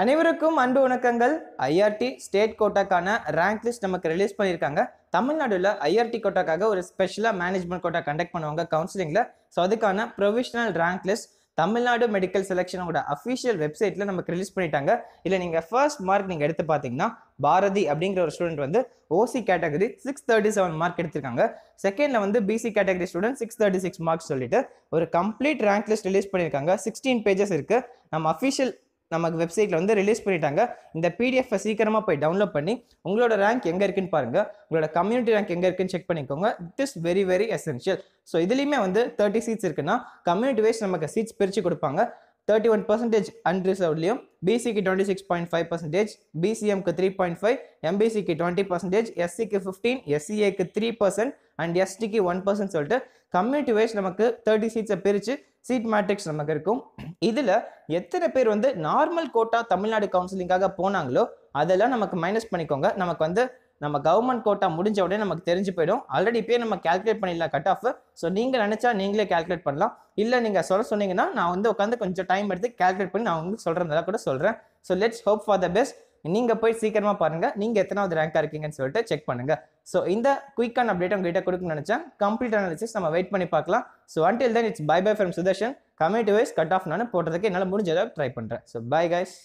அனைவருக்கும் அன்பு வணக்கங்கள் ஐஆர்டி ஸ்டேட் கோட்டாக்கான ரேங்க் லிஸ்ட் நமக்கு ரிலீஸ் பண்ணியிருக்காங்க தமிழ்நாடுல ஐஆர்டி கோட்டாக்காக ஒரு ஸ்பெஷலாக மேனேஜ்மெண்ட் கோட்டா கண்டக்ட் பண்ணுவாங்க கவுன்சிலிங்கில் ஸோ அதுக்கான provisional rank list Tamil Nadu medical செலெக்ஷனோட அஃபிஷியல் வெப்சைட்டில் நமக்கு ரிலீஸ் பண்ணிட்டாங்க இல்லை நீங்கள் ஃபர்ஸ்ட் மார்க் நீங்கள் எடுத்து பார்த்தீங்கன்னா பாரதி அப்படிங்கிற ஒரு ஸ்டூடெண்ட் வந்து OC category six thirty seven mark எடுத்திருக்காங்க செகண்ட்ல வந்து BC category student six thirty six marks சொல்லிட்டு ஒரு கம்ப்ளீட் ரேங்க் லிஸ்ட் ரிலீஸ் பண்ணியிருக்காங்க சிக்ஸ்டீன் பேஜஸ் இருக்குது நம்ம அஃபிஷியல் நமக்கு வெப்சைட்டில் வந்து ரிலீஸ் பண்ணிட்டாங்க இந்த பிடிஎஃப்பை சீக்கிரமாக போய் டவுன்லோட் பண்ணி உங்களோட ரேங்க் எங்கே இருக்குன்னு பாருங்கள் உங்களோட கம்யூனிட்டி ரேங்க் எங்கே இருக்குன்னு செக் பண்ணிக்கோங்க it is very very essential so இதுலேயுமே வந்து தேர்ட்டி சீட்ஸ் இருக்குன்னா கம்யூனிட்டி வைஸ் நமக்கு சீட்ஸ் பிரித்து கொடுப்பாங்க தேர்ட்டி ஒன் பர்சன்டேஜ் அன்ரிசர்வ்லையும் பிசிக்கு twenty six point five percentage பிசிஎம்க்கு த்ரீ பாயிண்ட் ஃபைவ் எம்பிசிக்கு டுவெண்ட்டி பர்சன்டேஜ் எஸ்சிக்கு ஃபிஃப்டீன் எஸ்சிஏக்கு த்ரீ பர்சன்ட் அண்ட் எஸ்டிக்கு ஒன் பர்சன்ட் சொல்லிட்டு கம்யூனிட்டி வைஸ் நமக்கு தேர்ட்டி சீட்ஸை பிரித்து சீட் மேட்ரிக்ஸ் நமக்கு இருக்கும் இதில் எத்தனை பேர் வந்து நார்மல் கோட்டா தமிழ்நாடு கவுன்சிலிங்காக போனாங்களோ அதெல்லாம் நமக்கு மைனஸ் பண்ணிக்கோங்க நமக்கு வந்து நம்ம கவர்மெண்ட் கோட்டா முடிஞ்ச உடனே நமக்கு தெரிஞ்சு போயிடும் ஆல்ரெடி இப்போயே நம்ம கேல்குலேட் பண்ணிடலாம் கட் ஆஃப் ஸோ நீங்கள் நினச்சா நீங்களே கேல்குலேட் பண்ணலாம் இல்லை நீங்கள் சொல்ல சொன்னீங்கன்னா நான் வந்து உட்காந்து கொஞ்சம் டைம் எடுத்து கேல்குலேட் பண்ணி நான் உங்களுக்கு சொல்கிறதா கூட சொல்கிறேன் so let's hope for the best நீங்கள் போய் சீக்கிரமாக பாருங்கள் நீங்கள் எத்தனாவது ரேங்காக இருக்கீங்கன்னு சொல்லிட்டு செக் பண்ணுங்கள் ஸோ இந்த குயிக்கான அப்டேட் உங்ககிட்ட கொடுக்கணும்னு நினச்சேன் கம்ப்ளீட் அனாலிசிஸ் நம்ம வெயிட் பண்ணி பார்க்கலாம் so until then it's bye bye from Sudarshan community wise cut off நான் போடுறதுக்கு என்னால் முடிஞ்சதாக ட்ரை பண்ணுறேன் ஸோ பை கைஸ்